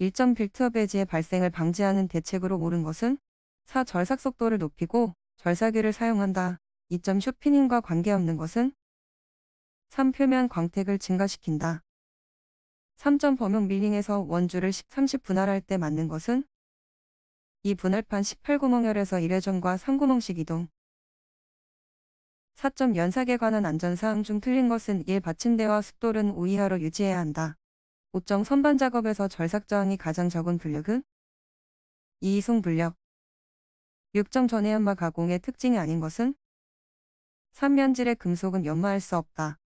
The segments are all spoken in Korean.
일정 빌트업 해지의 발생을 방지하는 대책으로 고른 것은 4. 절삭 속도를 높이고 절삭기를 사용한다. 2점 쇼피닝과 관계없는 것은 3. 표면 광택을 증가시킨다. 3점 범용 밀링에서 원주를 30 분할할 때 맞는 것은 2. 분할판 18구멍열에서 1회전과 3구멍씩 이동 4점 연삭에 관한 안전사항 중 틀린 것은 1. 받침대와 숫돌은 우 이하로 유지해야 한다. 옥정 선반 작업에서 절삭저항이 가장 적은 분력은 이이송 분력 6점 전의 연마 가공의 특징이 아닌 것은 3면질의 금속은 연마할 수 없다.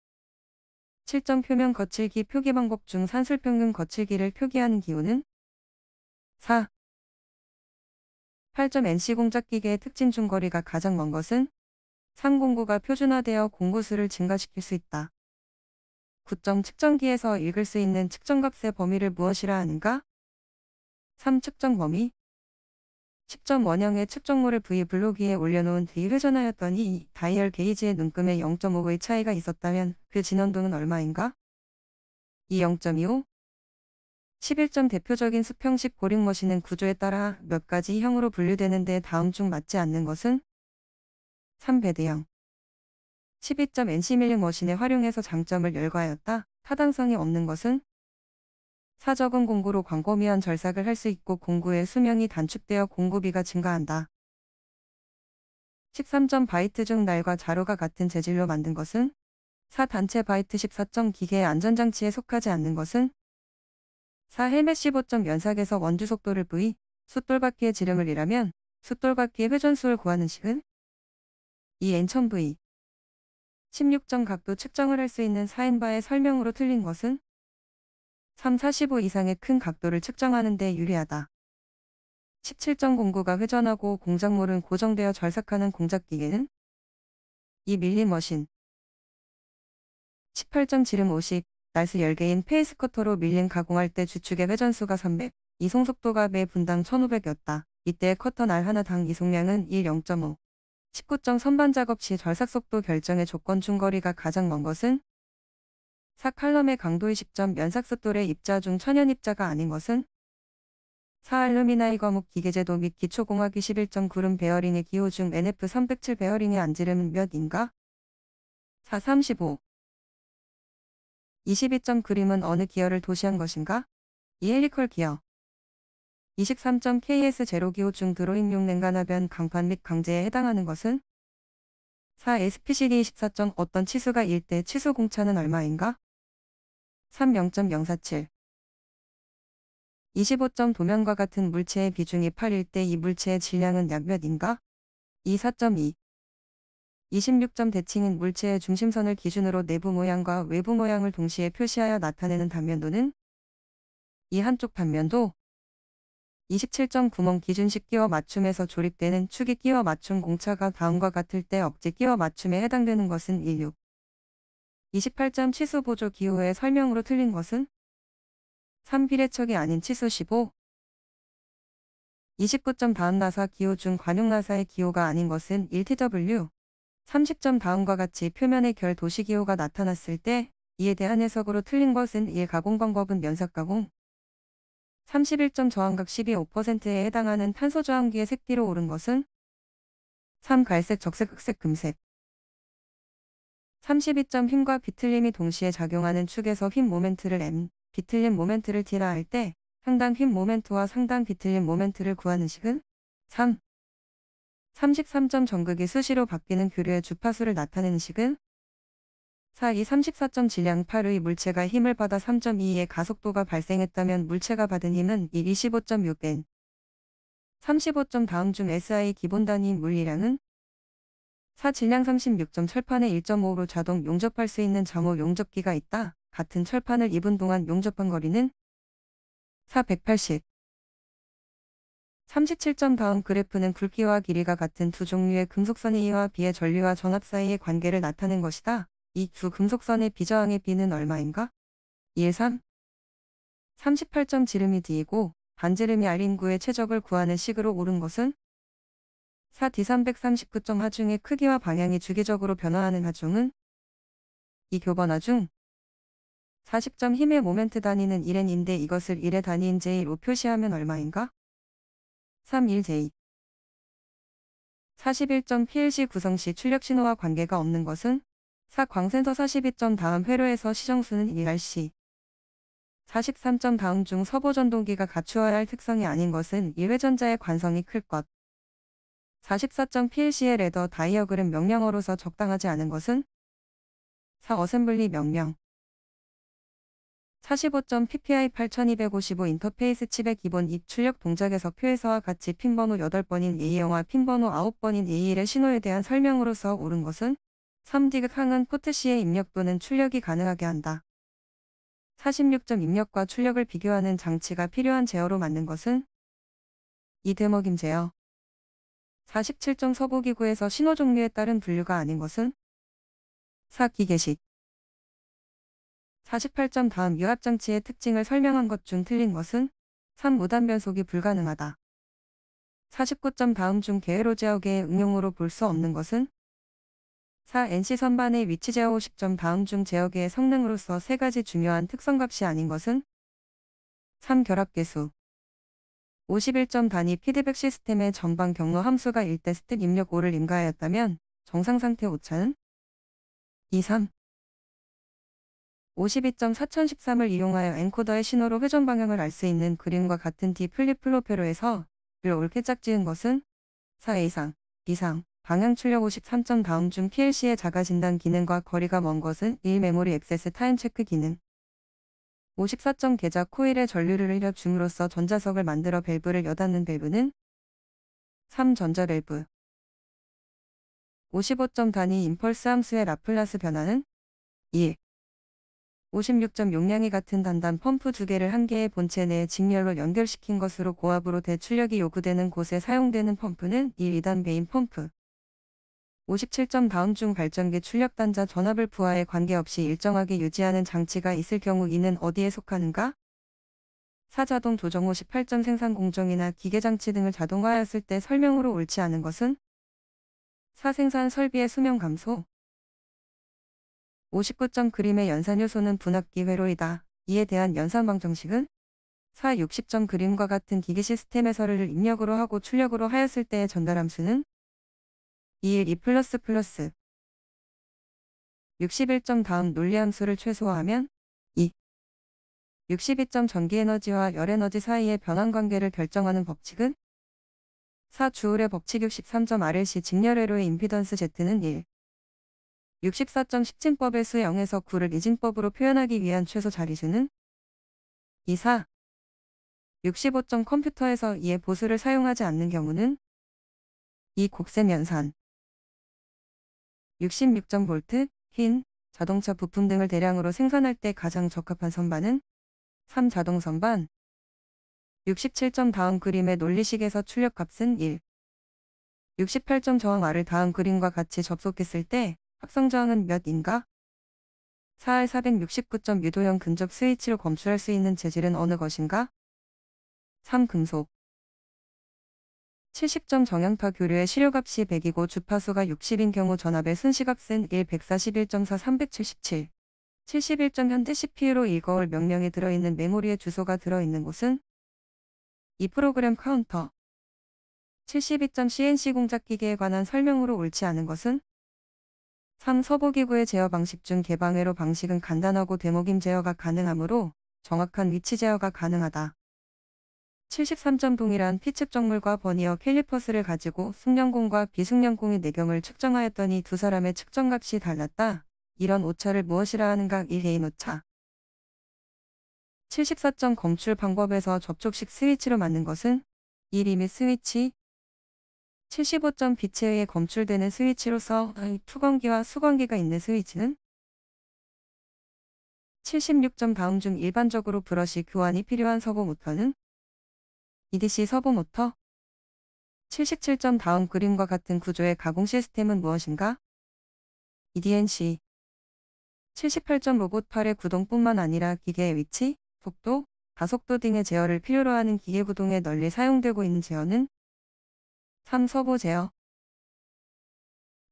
7점 표면 거칠기 표기 방법 중 산술평균 거칠기를 표기하는 기호는 4. 8점 NC 공작기계의 특징 중 거리가 가장 먼 것은 3공구가 표준화되어 공구수를 증가시킬 수 있다. 9점 측정기에서 읽을 수 있는 측정값의 범위를 무엇이라 하는가? 3. 측정 범위 측정 원형의 측정물을 V 블록위에 올려놓은 뒤 회전하였더니 다이얼 게이지의 눈금에 0.5의 차이가 있었다면 그 진원도는 얼마인가? 2. 0.25 11점 대표적인 수평식 고링머신은 구조에 따라 몇 가지 형으로 분류되는데 다음 중 맞지 않는 것은? 3. 배대형 12.NC 밀링 머신에 활용해서 장점을 열거하였다. 타당성이 없는 것은 사적은 공구로 광범위한 절삭을 할 수 있고 공구의 수명이 단축되어 공구비가 증가한다. 1 3 바이트 중 날과 자루가 같은 재질로 만든 것은 4 단체 바이트 1 4 기계의 안전장치에 속하지 않는 것은 4 헬멧 15점 연삭에서 원주 속도를 V, 숫돌바퀴의 지름을 이라면 숫돌바퀴의 회전수를 구하는 식은 2 엔천 0 0 v 16점 각도 측정을 할 수 있는 4인바의 설명으로 틀린 것은 3, 45 이상의 큰 각도를 측정하는 데 유리하다. 1 7점공구가 회전하고 공작물은 고정되어 절삭하는 공작기계는 이 밀린 머신 18점 지름 50, 날스 10개인 페이스커터로 밀린 가공할 때 주축의 회전수가 300, 이송속도가 매 분당 1500이었다. 이때 커터 날 하나당 이송량은 1 0.5. 19정 선반 작업 시 절삭속도 결정의 조건 중 거리가 가장 먼 것은 4. 칼럼의 강도의 10점 면삭숫도의 입자 중 천연 입자가 아닌 것은 4. 알루미나이 거목 기계제도 및 기초공학 21점 구름 베어링의 기호 중 NF 307 베어링의 안지름 몇 인가? 435 22점 그림은 어느 기어를 도시한 것인가? 이 헬리컬 기어 2 3 k s 제로기호중 드로잉용 냉간화변 강판 및 강제에 해당하는 것은 4. SPCD 24. 어떤 치수가 1대 치수 공차는 얼마인가? 3. 0.047 25. 도면과 같은 물체의 비중이 8일 때 이 물체의 질량은 약 몇인가? 2. 4.2 2 6 대칭인 물체의 중심선을 기준으로 내부 모양과 외부 모양을 동시에 표시하여 나타내는 단면도는 이 한쪽 단면도 27.9몬 기준식 끼워 맞춤에서 조립되는 축이 끼워 맞춤 공차가 다음과 같을 때 억지 끼워 맞춤에 해당되는 것은 16. 28점 치수 보조 기호의 설명으로 틀린 것은 3. 비례척이 아닌 치수 15. 29점 다음 나사 기호 중 관용 나사의 기호가 아닌 것은 1TW. 30점 다음과 같이 표면의 결 도시 기호가 나타났을 때 이에 대한 해석으로 틀린 것은 1. 가공 광법은 면삭 가공. 31점 저항각 12.5%에 해당하는 탄소 저항기의 색띠로 오른 것은 3. 갈색, 적색, 흑색, 금색 32점 힘과 비틀림이 동시에 작용하는 축에서 힘 모멘트를 M, 비틀림 모멘트를 D라 할 때 상당 힘 모멘트와 상당 비틀림 모멘트를 구하는 식은 3. 33점 전극이 수시로 바뀌는 교류의 주파수를 나타내는 식은 4. 이 34.질량 8의 물체가 힘을 받아 3.2의 가속도가 발생했다면 물체가 받은 힘은 이 25.6N 35점 다음 중 SI 기본 단위 물리량은 4. 질량 36점 철판에 1.5로 자동 용접할 수 있는 점호 용접기가 있다. 같은 철판을 2분 동안 용접한 거리는 4. 180 37점 다음 그래프는 굵기와 길이가 같은 두 종류의 금속선의 와 B의 전류와 전압 사이의 관계를 나타낸 것이다. 이주 금속선의 비저항의 비는 얼마인가? 예산? 38점 지름이 D이고 반지름이 R인 구의 최적을 구하는 식으로 오른 것은 4D339점 하중의 크기와 방향이 주기적으로 변화하는 하중은 2 교번 하중 40점 힘의 모멘트 단위는 1N인데 이것을 1의 단위인 j 로 표시하면 얼마인가? 31J 41점 PLC 구성시 출력신호와 관계가 없는 것은 4. 광센서 42점 다음 회로에서 시정수는 ERC 43점 다음 중 서보 전동기가 갖추어야 할 특성이 아닌 것은 1회전자의 관성이 클 것. 44점 PLC의 레더 다이어그램 명령어로서 적당하지 않은 것은 4. 어셈블리 명령 45점 PPI 8255 인터페이스 칩의 기본 입출력 동작에서 표에서와 같이 핀번호 8번인 A영화 핀번호 9번인 A1의 신호에 대한 설명으로서 옳은 것은 3디귿항은 포트시의 입력 또는 출력이 가능하게 한다. 46점 입력과 출력을 비교하는 장치가 필요한 제어로 맞는 것은 이드먹임 제어 47점 서보기구에서 신호 종류에 따른 분류가 아닌 것은 4기계식 48점 다음 유압장치의 특징을 설명한 것 중 틀린 것은 3 무단 변속이 불가능하다. 49점 다음 중게회로 제어계의 응용으로 볼 수 없는 것은 4. NC 선반의 위치 제어 50점 다음 중제어기의 성능으로서 세 가지 중요한 특성값이 아닌 것은 3. 결합계수 51점 단위 피드백 시스템의 전방 경로 함수가 1대 스틱 입력 5를 임가하였다면 정상 상태 오차는 2, 3 52.4013을 이용하여 엔코더의 신호로 회전 방향을 알 수 있는 그림과 같은 D 플립 플로페로에서 를올케 짝지은 것은 4이상 이상 방향 출력 53점 다음 중 PLC의 자가진단 기능과 거리가 먼 것은 1 메모리 액세스 타임 체크 기능 54점 계좌 코일의 전류를 흘려 줌으로써 전자석을 만들어 밸브를 여닫는 밸브는 3 전자밸브 55점 단위 임펄스 함수의 라플라스 변화는 1 56점 용량이 같은 단단 펌프 두 개를 한 개의 본체 내에 직렬로 연결시킨 것으로 고압으로 대출력이 요구되는 곳에 사용되는 펌프는 1. 2단 베인 펌프 57점 다운 중 발전기 출력단자 전압을 부하에 관계없이 일정하게 유지하는 장치가 있을 경우 이는 어디에 속하는가? 4자동 조정 후 18점 생산 공정이나 기계장치 등을 자동화하였을 때 설명으로 옳지 않은 것은? 4생산 설비의 수명 감소 59점 그림의 연산 요소는 분압기 회로이다. 이에 대한 연산 방정식은? 4. 60점 그림과 같은 기계 시스템에서를 입력으로 하고 출력으로 하였을 때의 전달함수는? 2일 2 플러스 플러스 61점 다음 논리함수를 최소화하면 2. 62점 전기에너지와 열에너지 사이의 변환관계를 결정하는 법칙은 4. 주울의 법칙 63점 RLC 직렬회로의 임피던스 Z는 1. 64점 0진법의수 0에서 9를 이진법으로 표현하기 위한 최소 자리수는 2, 4. 65점 컴퓨터에서 이의 보수를 사용하지 않는 경우는 2. 곡셈 연산 66.0V, 흰, 자동차 부품 등을 대량으로 생산할 때 가장 적합한 선반은 3자동 선반 67점 다음 그림의 논리식에서 출력값은 1 68점 저항 R을 다음 그림과 같이 접속했을 때 합성 저항은 몇인가? 4의 469점 유도형 근접 스위치로 검출할 수 있는 재질은 어느 것인가? 3. 금속 70점 정향파 교류의 시료값이 100이고 주파수가 60인 경우 전압의 순시각선 1 141.4 377 71점 현대 CPU로 읽어올 명령이 들어있는 메모리의 주소가 들어있는 곳은 이 프로그램 카운터 72점 CNC 공작기계에 관한 설명으로 옳지 않은 것은 3. 서보기구의 제어 방식 중 개방회로 방식은 간단하고 대목임 제어가 가능하므로 정확한 위치 제어가 가능하다. 73.0이란 피측정물과 버니어 캘리퍼스를 가지고 숙련공과 비숙련공의 내경을 측정하였더니 두 사람의 측정값이 달랐다. 이런 오차를 무엇이라 하는가 일해인 오차. 74점 검출 방법에서 접촉식 스위치로 맞는 것은 1이미 스위치 75점 빛에 의해 검출되는 스위치로서 투광기와 수광기가 있는 스위치는 76점 다음 중 일반적으로 브러시 교환이 필요한 서고 모터는 EDC 서버모터 77점 다음 그림과 같은 구조의 가공 시스템은 무엇인가? EDNC 78점 로봇 팔의 구동뿐만 아니라 기계의 위치, 속도, 가속도 등의 제어를 필요로 하는 기계 구동에 널리 사용되고 있는 제어는 3. 서보 제어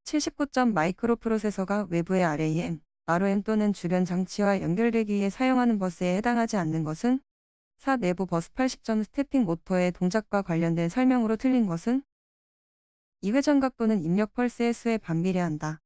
79점 마이크로 프로세서가 외부의 RAM, ROM 또는 주변 장치와 연결되기 위해 사용하는 버스에 해당하지 않는 것은 4. 내부 버스 80전 스태핑 모터의 동작과 관련된 설명으로 틀린 것은 이 회전각도는 입력 펄스의 수에 반비례한다.